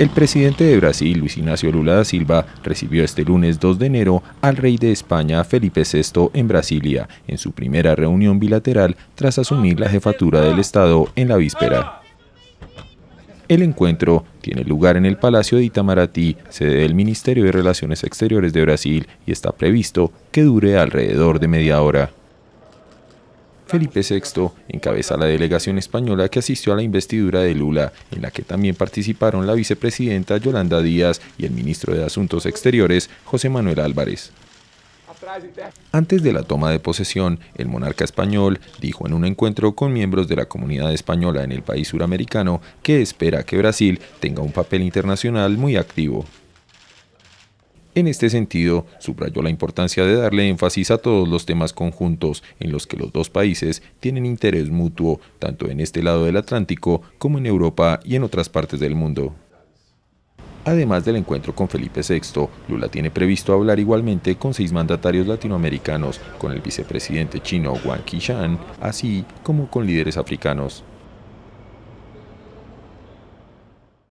El presidente de Brasil, Luis Ignacio Lula da Silva, recibió este lunes 2 de enero al rey de España, Felipe VI, en Brasilia, en su primera reunión bilateral tras asumir la jefatura del Estado en la víspera. El encuentro tiene lugar en el Palacio de Itamaraty, sede del Ministerio de Relaciones Exteriores de Brasil, y está previsto que dure alrededor de media hora. Felipe VI encabeza la delegación española que asistió a la investidura de Lula, en la que también participaron la vicepresidenta Yolanda Díaz y el ministro de Asuntos Exteriores, José Manuel Álvarez. Antes de la toma de posesión, el monarca español dijo en un encuentro con miembros de la comunidad española en el país suramericano que espera que Brasil tenga un papel internacional muy activo. En este sentido, subrayó la importancia de darle énfasis a todos los temas conjuntos en los que los dos países tienen interés mutuo, tanto en este lado del Atlántico como en Europa y en otras partes del mundo. Además del encuentro con Felipe VI, Lula tiene previsto hablar igualmente con seis mandatarios latinoamericanos, con el vicepresidente chino Wang Qishan, así como con líderes africanos.